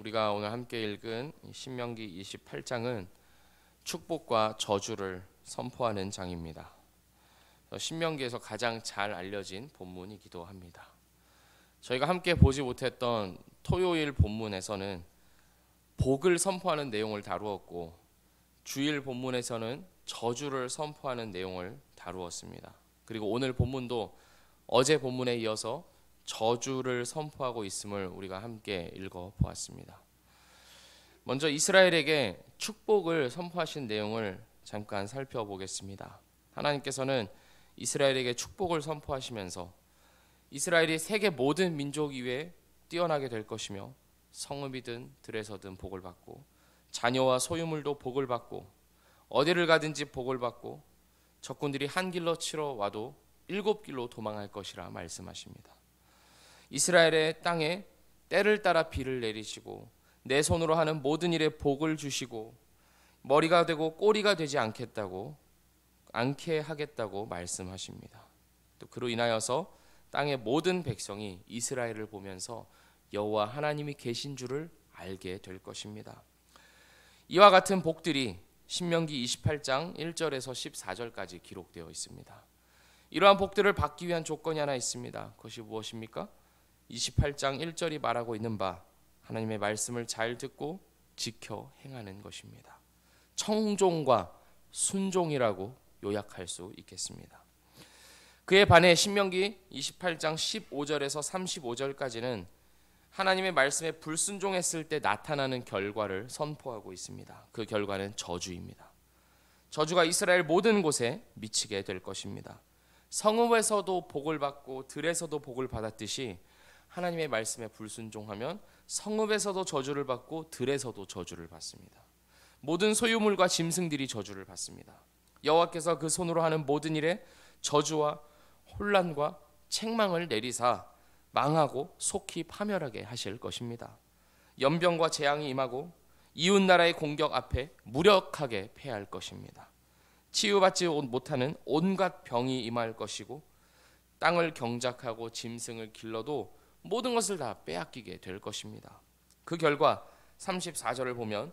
우리가 오늘 함께 읽은 신명기 28장은 축복과 저주를 선포하는 장입니다. 신명기에서 가장 잘 알려진 본문이기도 합니다. 저희가 함께 보지 못했던 토요일 본문에서는 복을 선포하는 내용을 다루었고 주일 본문에서는 저주를 선포하는 내용을 다루었습니다. 그리고 오늘 본문도 어제 본문에 이어서 저주를 선포하고 있음을 우리가 함께 읽어 보았습니다. 먼저 이스라엘에게 축복을 선포하신 내용을 잠깐 살펴보겠습니다. 하나님께서는 이스라엘에게 축복을 선포하시면서 이스라엘이 세계 모든 민족 이외에 뛰어나게 될 것이며 성읍이든 들에서든 복을 받고 자녀와 소유물도 복을 받고 어디를 가든지 복을 받고 적군들이 한 길로 치러 와도 일곱 길로 도망할 것이라 말씀하십니다. 이스라엘의 땅에 때를 따라 비를 내리시고 내 손으로 하는 모든 일에 복을 주시고 머리가 되고 꼬리가 되지 않겠다고 않게 하겠다고 말씀하십니다. 또 그로 인하여서 땅의 모든 백성이 이스라엘을 보면서 여호와 하나님이 계신 줄을 알게 될 것입니다. 이와 같은 복들이 신명기 28장 1절에서 14절까지 기록되어 있습니다. 이러한 복들을 받기 위한 조건이 하나 있습니다. 그것이 무엇입니까? 28장 1절이 말하고 있는 바 하나님의 말씀을 잘 듣고 지켜 행하는 것입니다. 청종과 순종이라고 요약할 수 있겠습니다. 그에 반해 신명기 28장 15절에서 35절까지는 하나님의 말씀에 불순종했을 때 나타나는 결과를 선포하고 있습니다. 그 결과는 저주입니다. 저주가 이스라엘 모든 곳에 미치게 될 것입니다. 성읍에서도 복을 받고 들에서도 복을 받았듯이 하나님의 말씀에 불순종하면 성읍에서도 저주를 받고 들에서도 저주를 받습니다. 모든 소유물과 짐승들이 저주를 받습니다. 여호와께서 그 손으로 하는 모든 일에 저주와 혼란과 책망을 내리사 망하고 속히 파멸하게 하실 것입니다. 연병과 재앙이 임하고 이웃 나라의 공격 앞에 무력하게 패할 것입니다. 치유받지 못하는 온갖 병이 임할 것이고 땅을 경작하고 짐승을 길러도 모든 것을 다 빼앗기게 될 것입니다. 그 결과 34절을 보면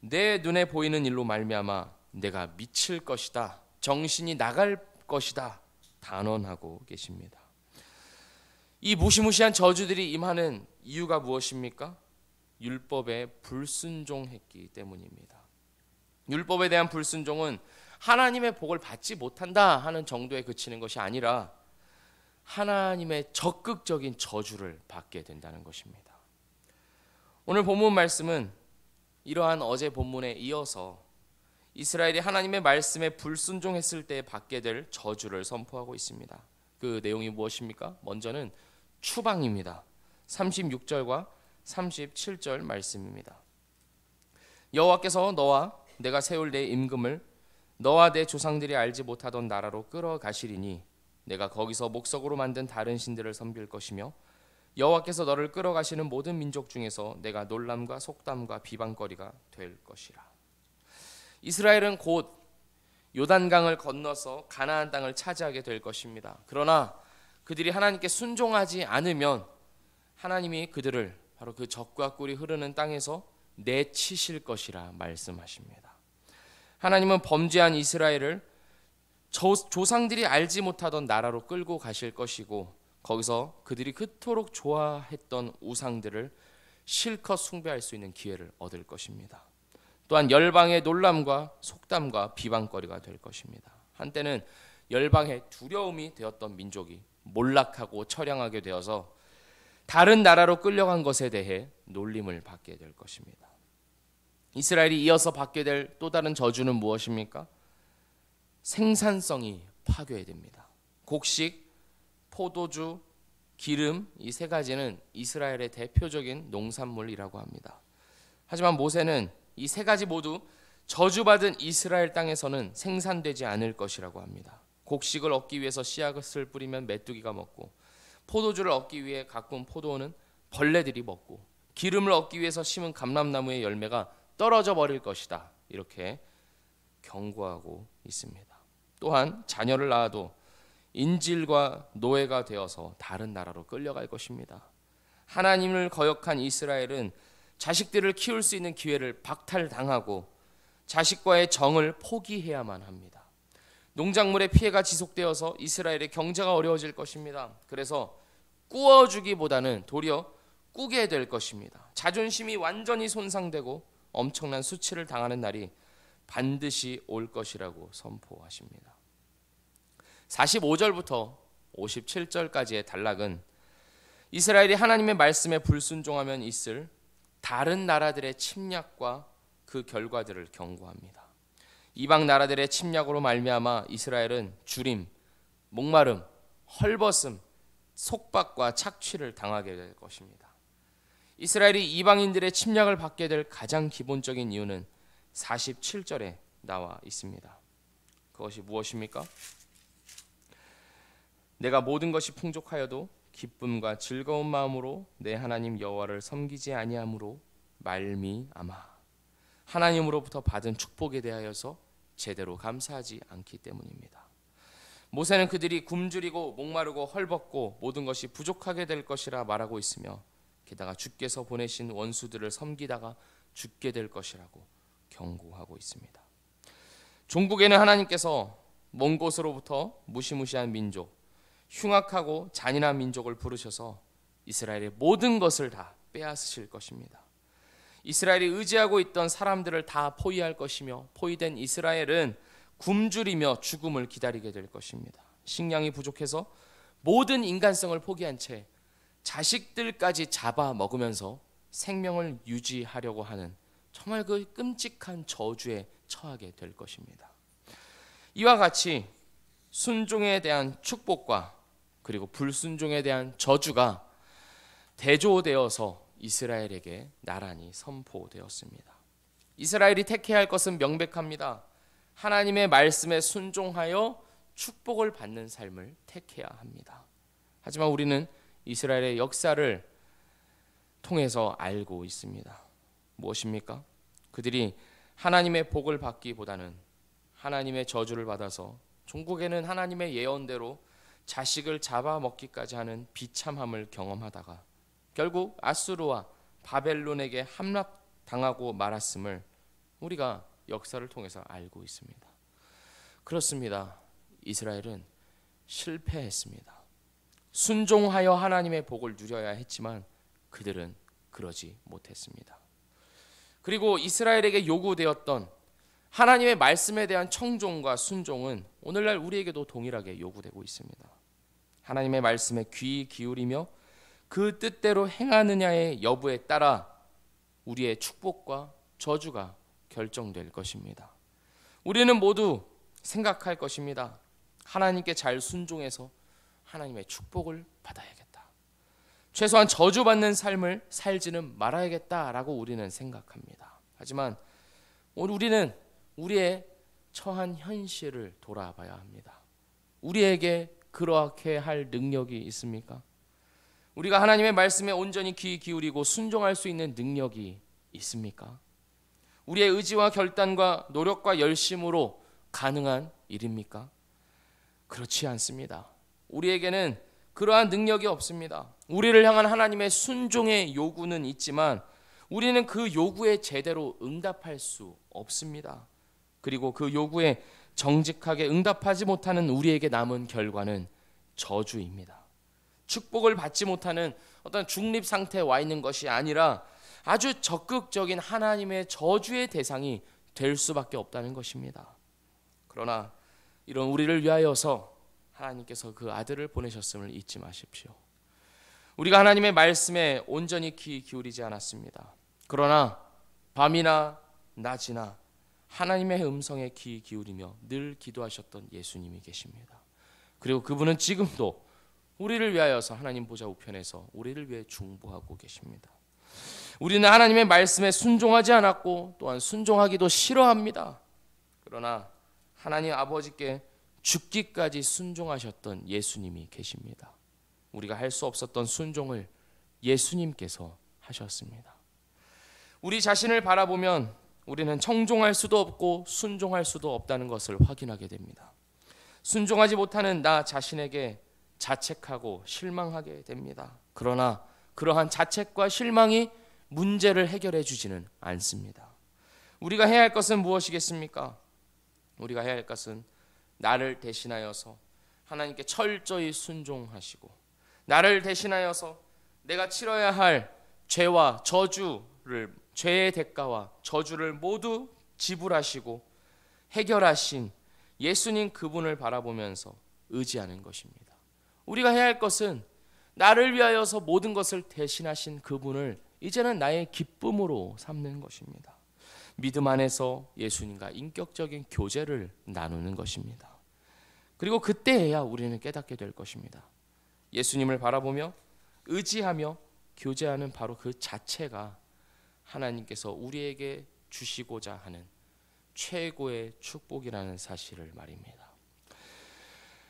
내 눈에 보이는 일로 말미암아 내가 미칠 것이다. 정신이 나갈 것이다. 단언하고 계십니다. 이 무시무시한 저주들이 임하는 이유가 무엇입니까? 율법에 불순종했기 때문입니다. 율법에 대한 불순종은 하나님의 복을 받지 못한다 하는 정도에 그치는 것이 아니라 하나님의 적극적인 저주를 받게 된다는 것입니다. 오늘 본문 말씀은 이러한 어제 본문에 이어서 이스라엘이 하나님의 말씀에 불순종했을 때 받게 될 저주를 선포하고 있습니다. 그 내용이 무엇입니까? 먼저는 추방입니다. 36절과 37절 말씀입니다. 여호와께서 너와 내가 세울 내 임금을 너와 내 조상들이 알지 못하던 나라로 끌어가시리니 내가 거기서 목석으로 만든 다른 신들을 섬길 것이며 여호와께서 너를 끌어가시는 모든 민족 중에서 내가 놀람과 속담과 비방거리가 될 것이라. 이스라엘은 곧 요단강을 건너서 가나안 땅을 차지하게 될 것입니다. 그러나 그들이 하나님께 순종하지 않으면 하나님이 그들을 바로 그 적과 꿀이 흐르는 땅에서 내치실 것이라 말씀하십니다. 하나님은 범죄한 이스라엘을 조, 조상들이 알지 못하던 나라로 끌고 가실 것이고 거기서 그들이 그토록 좋아했던 우상들을 실컷 숭배할 수 있는 기회를 얻을 것입니다. 또한 열방의 놀람과 속담과 비방거리가 될 것입니다. 한때는 열방의 두려움이 되었던 민족이 몰락하고 처량하게 되어서 다른 나라로 끌려간 것에 대해 놀림을 받게 될 것입니다. 이스라엘이 이어서 받게 될 또 다른 저주는 무엇입니까? 생산성이 파괴됩니다. 곡식, 포도주, 기름 이 세 가지는 이스라엘의 대표적인 농산물이라고 합니다. 하지만 모세는 이 세 가지 모두 저주받은 이스라엘 땅에서는 생산되지 않을 것이라고 합니다. 곡식을 얻기 위해서 씨앗을 뿌리면 메뚜기가 먹고 포도주를 얻기 위해 가꾼 포도는 벌레들이 먹고 기름을 얻기 위해서 심은 감람나무의 열매가 떨어져 버릴 것이다. 이렇게 경고하고 있습니다. 또한 자녀를 낳아도 인질과 노예가 되어서 다른 나라로 끌려갈 것입니다. 하나님을 거역한 이스라엘은 자식들을 키울 수 있는 기회를 박탈당하고 자식과의 정을 포기해야만 합니다. 농작물의 피해가 지속되어서 이스라엘의 경제가 어려워질 것입니다. 그래서 꾸어주기보다는 도리어 꾸게 될 것입니다. 자존심이 완전히 손상되고 엄청난 수치를 당하는 날이 반드시 올 것이라고 선포하십니다. 45절부터 57절까지의 단락은 이스라엘이 하나님의 말씀에 불순종하면 있을 다른 나라들의 침략과 그 결과들을 경고합니다. 이방 나라들의 침략으로 말미암아 이스라엘은 주림, 목마름, 헐벗음, 속박과 착취를 당하게 될 것입니다. 이스라엘이 이방인들의 침략을 받게 될 가장 기본적인 이유는 47절에 나와 있습니다. 그것이 무엇입니까? 내가 모든 것이 풍족하여도 기쁨과 즐거운 마음으로 내 하나님 여호와를 섬기지 아니함으로 말미암아 하나님으로부터 받은 축복에 대하여서 제대로 감사하지 않기 때문입니다. 모세는 그들이 굶주리고 목마르고 헐벗고 모든 것이 부족하게 될 것이라 말하고 있으며 게다가 주께서 보내신 원수들을 섬기다가 죽게 될 것이라고 경고하고 있습니다. 종국에는 하나님께서 먼 곳으로부터 무시무시한 민족, 흉악하고 잔인한 민족을 부르셔서 이스라엘의 모든 것을 다 빼앗으실 것입니다. 이스라엘이 의지하고 있던 사람들을 다 포위할 것이며 포위된 이스라엘은 굶주리며 죽음을 기다리게 될 것입니다. 식량이 부족해서 모든 인간성을 포기한 채 자식들까지 잡아 먹으면서 생명을 유지하려고 하는 정말 그 끔찍한 저주에 처하게 될 것입니다. 이와 같이 순종에 대한 축복과 그리고 불순종에 대한 저주가 대조되어서 이스라엘에게 나란히 선포되었습니다. 이스라엘이 택해야 할 것은 명백합니다. 하나님의 말씀에 순종하여 축복을 받는 삶을 택해야 합니다. 하지만 우리는 이스라엘의 역사를 통해서 알고 있습니다. 무엇입니까? 그들이 하나님의 복을 받기보다는 하나님의 저주를 받아서 종국에는 하나님의 예언대로 자식을 잡아먹기까지 하는 비참함을 경험하다가 결국 아수르와 바벨론에게 함락당하고 말았음을 우리가 역사를 통해서 알고 있습니다. 그렇습니다. 이스라엘은 실패했습니다. 순종하여 하나님의 복을 누려야 했지만 그들은 그러지 못했습니다. 그리고 이스라엘에게 요구되었던 하나님의 말씀에 대한 청종과 순종은 오늘날 우리에게도 동일하게 요구되고 있습니다. 하나님의 말씀에 귀 기울이며 그 뜻대로 행하느냐의 여부에 따라 우리의 축복과 저주가 결정될 것입니다. 우리는 모두 생각할 것입니다. 하나님께 잘 순종해서 하나님의 축복을 받아야겠다. 최소한 저주받는 삶을 살지는 말아야겠다라고 우리는 생각합니다. 하지만 오늘 우리는 우리의 처한 현실을 돌아봐야 합니다. 우리에게 그러게할 능력이 있습니까? 우리가 하나님의 말씀에 온전히 귀 기울이고 순종할 수 있는 능력이 있습니까? 우리의 의지와 결단과 노력과 열심으로 가능한 일입니까? 그렇지 않습니다. 우리에게는 그러한 능력이 없습니다. 우리를 향한 하나님의 순종의 요구는 있지만 우리는 그 요구에 제대로 응답할 수 없습니다. 그리고 그 요구에 정직하게 응답하지 못하는 우리에게 남은 결과는 저주입니다. 축복을 받지 못하는 어떤 중립 상태에 와 있는 것이 아니라 아주 적극적인 하나님의 저주의 대상이 될 수밖에 없다는 것입니다. 그러나 이런 우리를 위하여서 하나님께서 그 아들을 보내셨음을 잊지 마십시오. 우리가 하나님의 말씀에 온전히 귀 기울이지 않았습니다. 그러나 밤이나 낮이나 하나님의 음성에 귀 기울이며 늘 기도하셨던 예수님이 계십니다. 그리고 그분은 지금도 우리를 위하여서 하나님 보좌 우편에서 우리를 위해 중보하고 계십니다. 우리는 하나님의 말씀에 순종하지 않았고 또한 순종하기도 싫어합니다. 그러나 하나님 아버지께 죽기까지 순종하셨던 예수님이 계십니다. 우리가 할 수 없었던 순종을 예수님께서 하셨습니다. 우리 자신을 바라보면 우리는 청종할 수도 없고 순종할 수도 없다는 것을 확인하게 됩니다. 순종하지 못하는 나 자신에게 자책하고 실망하게 됩니다. 그러나 그러한 자책과 실망이 문제를 해결해 주지는 않습니다. 우리가 해야 할 것은 무엇이겠습니까? 우리가 해야 할 것은 나를 대신하여서 하나님께 철저히 순종하시고 나를 대신하여서 내가 치러야 할 죄와 저주를 죄의 대가와 저주를 모두 지불하시고 해결하신 예수님 그분을 바라보면서 의지하는 것입니다. 우리가 해야 할 것은 나를 위하여서 모든 것을 대신하신 그분을 이제는 나의 기쁨으로 삼는 것입니다. 믿음 안에서 예수님과 인격적인 교제를 나누는 것입니다. 그리고 그때에야 우리는 깨닫게 될 것입니다. 예수님을 바라보며 의지하며 교제하는 바로 그 자체가 하나님께서 우리에게 주시고자 하는 최고의 축복이라는 사실을 말입니다.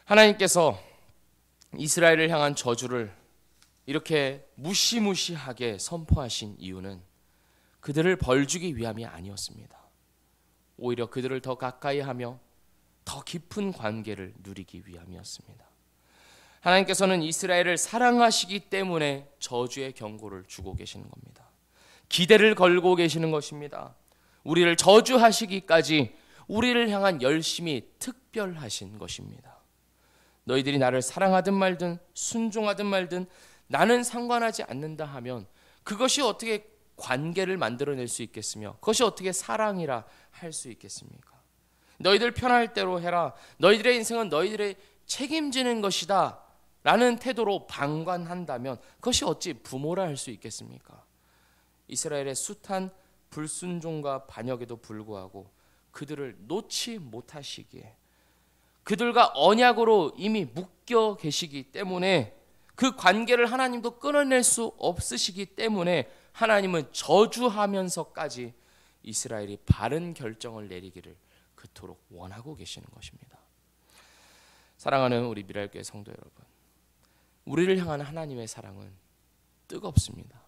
하나님께서 이스라엘을 향한 저주를 이렇게 무시무시하게 선포하신 이유는 그들을 벌주기 위함이 아니었습니다. 오히려 그들을 더 가까이 하며 더 깊은 관계를 누리기 위함이었습니다. 하나님께서는 이스라엘을 사랑하시기 때문에 저주의 경고를 주고 계시는 겁니다. 기대를 걸고 계시는 것입니다. 우리를 저주하시기까지 우리를 향한 열심이 특별하신 것입니다. 너희들이 나를 사랑하든 말든 순종하든 말든 나는 상관하지 않는다 하면 그것이 어떻게 관계를 만들어낼 수 있겠으며 그것이 어떻게 사랑이라 할 수 있겠습니까? 너희들 편할 대로 해라. 너희들의 인생은 너희들의 책임지는 것이다. 라는 태도로 방관한다면 그것이 어찌 부모라 할 수 있겠습니까? 이스라엘의 숱한 불순종과 반역에도 불구하고 그들을 놓지 못하시기에 그들과 언약으로 이미 묶여 계시기 때문에 그 관계를 하나님도 끊어낼 수 없으시기 때문에 하나님은 저주하면서까지 이스라엘이 바른 결정을 내리기를 그토록 원하고 계시는 것입니다. 사랑하는 우리 미랄교회 성도 여러분. 우리를 향한 하나님의 사랑은 뜨겁습니다.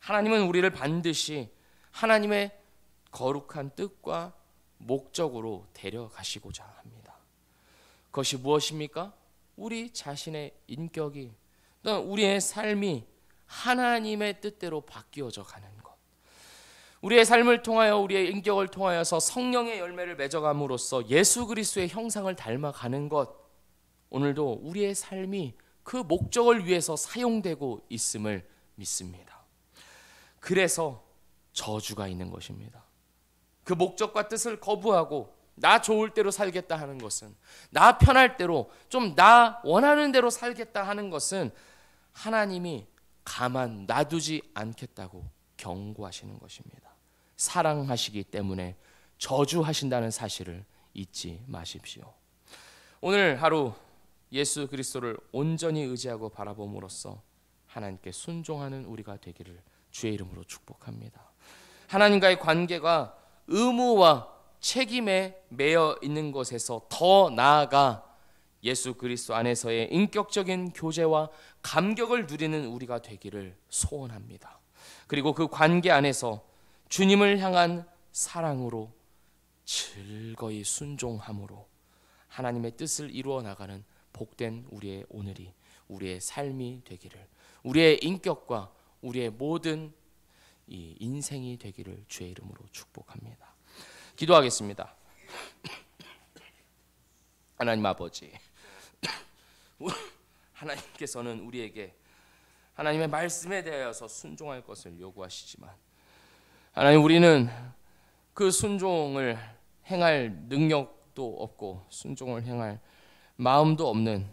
하나님은 우리를 반드시 하나님의 거룩한 뜻과 목적으로 데려가시고자 합니다. 그것이 무엇입니까? 우리 자신의 인격이 또는 우리의 삶이 하나님의 뜻대로 바뀌어져 가는 것. 우리의 삶을 통하여 우리의 인격을 통하여서 성령의 열매를 맺어감으로써 예수 그리스도의 형상을 닮아가는 것. 오늘도 우리의 삶이 그 목적을 위해서 사용되고 있음을 믿습니다. 그래서 저주가 있는 것입니다. 그 목적과 뜻을 거부하고 나 좋을 대로 살겠다 하는 것은 나 편할 대로 좀 나 원하는 대로 살겠다 하는 것은 하나님이 가만 놔두지 않겠다고 경고하시는 것입니다. 사랑하시기 때문에 저주하신다는 사실을 잊지 마십시오. 오늘 하루 예수 그리스도를 온전히 의지하고 바라봄으로써 하나님께 순종하는 우리가 되기를 주의 이름으로 축복합니다. 하나님과의 관계가 의무와 책임에 매여 있는 것에서 더 나아가 예수 그리스도 안에서의 인격적인 교제와 감격을 누리는 우리가 되기를 소원합니다. 그리고 그 관계 안에서 주님을 향한 사랑으로 즐거이 순종함으로 하나님의 뜻을 이루어 나가는 복된 우리의 오늘이 우리의 삶이 되기를 우리의 인격과 우리의 모든 이 인생이 되기를 주의 이름으로 축복합니다. 기도하겠습니다. 하나님 아버지 하나님께서는 우리에게 하나님의 말씀에 대하여서 순종할 것을 요구하시지만 하나님 우리는 그 순종을 행할 능력도 없고 순종을 행할 마음도 없는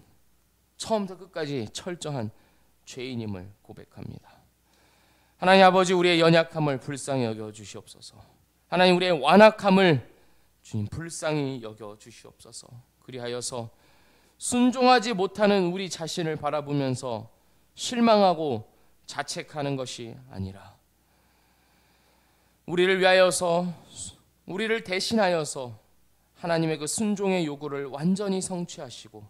처음부터 끝까지 철저한 죄인임을 고백합니다. 하나님 아버지 우리의 연약함을 불쌍히 여겨 주시옵소서. 하나님 우리의 완악함을 주님 불쌍히 여겨 주시옵소서. 그리하여서 순종하지 못하는 우리 자신을 바라보면서 실망하고 자책하는 것이 아니라 우리를 위하여서 우리를 대신하여서 하나님의 그 순종의 요구를 완전히 성취하시고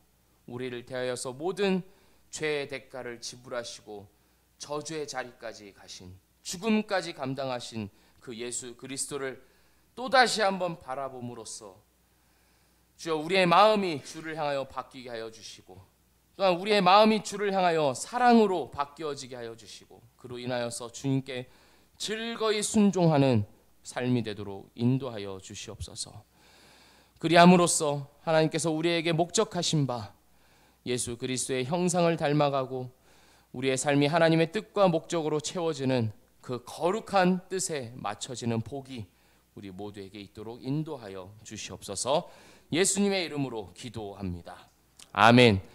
우리를 대하여서 모든 죄의 대가를 지불하시고 저주의 자리까지 가신 죽음까지 감당하신 그 예수 그리스도를 또다시 한번 바라봄으로써 주여 우리의 마음이 주를 향하여 바뀌게 하여 주시고 또한 우리의 마음이 주를 향하여 사랑으로 바뀌어지게 하여 주시고 그로 인하여서 주님께 즐거이 순종하는 삶이 되도록 인도하여 주시옵소서. 그리함으로써 하나님께서 우리에게 목적하신 바 예수 그리스도의 형상을 닮아가고 우리의 삶이 하나님의 뜻과 목적으로 채워지는 그 거룩한 뜻에 맞춰지는 복이 우리 모두에게 있도록 인도하여 주시옵소서. 예수님의 이름으로 기도합니다. 아멘.